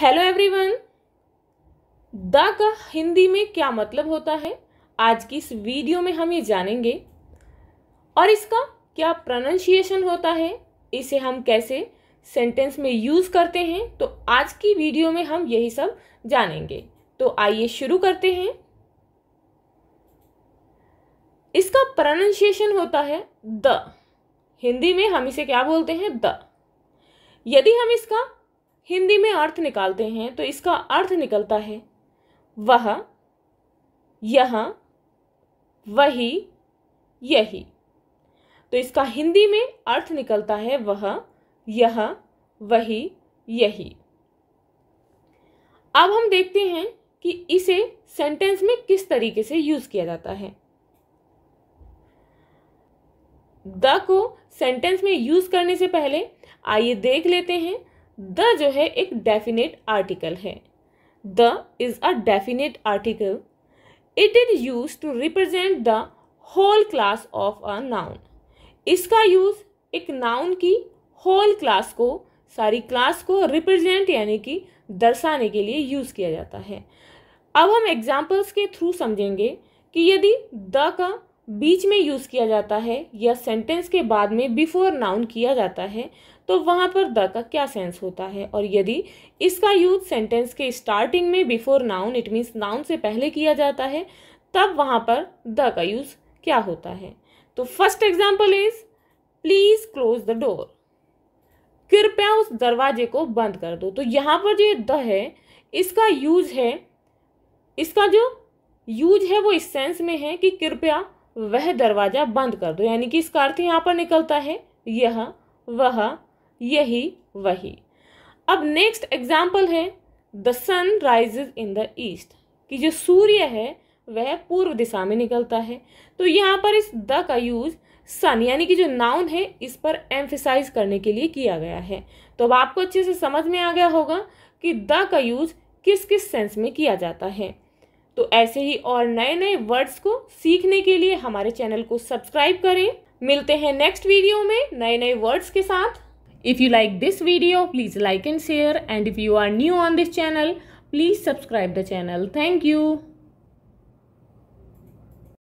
Hello everyone the का हिंदी में क्या मतलब होता है आज की इस वीडियो में हम ये जानेंगे और इसका क्या प्रोनाशिएशन होता है इसे हम कैसे सेंटेंस में यूज़ करते हैं तो आज की वीडियो में हम यही सब जानेंगे तो आइए शुरू करते हैं इसका प्रोनाउंसिएशन होता है द हिंदी में हम इसे क्या बोलते हैं द यदि हम इसका हिंदी में अर्थ निकालते हैं तो इसका अर्थ निकलता है वह यह वही यही तो इसका हिंदी में अर्थ निकलता है वह यह वही यही अब हम देखते हैं कि इसे सेंटेंस में किस तरीके से यूज किया जाता है द को सेंटेंस में यूज करने से पहले आइए देख लेते हैं द जो है एक डेफिनेट आर्टिकल है the is a definite article it is use to represent the whole class of a noun इसका यूज़ एक नाउन की होल क्लास को सारी क्लास को रिप्रेजेंट यानी कि दर्शाने के लिए यूज़ किया जाता है अब हम एग्जाम्पल्स के थ्रू समझेंगे कि यदि द का बीच में यूज़ किया जाता है या सेंटेंस के बाद में बिफोर नाउन किया जाता है तो वहाँ पर द का क्या सेंस होता है और यदि इसका यूज सेंटेंस के स्टार्टिंग में before noun it means noun से पहले किया जाता है तब वहाँ पर द का यूज़ क्या होता है तो first example is please close the door कृपया उस दरवाजे को बंद कर दो तो यहाँ पर जो द है इसका यूज है इसका जो यूज है वो इस सेंस में है कि कृपया वह दरवाज़ा बंद कर दो यानी कि इसका अर्थ तो यहाँ पर निकलता है यह वह यही वही अब नेक्स्ट एग्जाम्पल है the sun rises in the east कि जो सूर्य है वह पूर्व दिशा में निकलता है तो यहाँ पर इस द का यूज सन यानी कि जो नाउन है इस पर एम्फिसाइज करने के लिए किया गया है तो अब आपको अच्छे से समझ में आ गया होगा कि द का यूज किस किस सेंस में किया जाता है तो ऐसे ही और नए नए वर्ड्स को सीखने के लिए हमारे चैनल को सब्सक्राइब करें मिलते हैं नेक्स्ट वीडियो में नए नए वर्ड्स के साथ If you like this video, please like and share. And if you are new on this channel, please subscribe the channel. Thank you.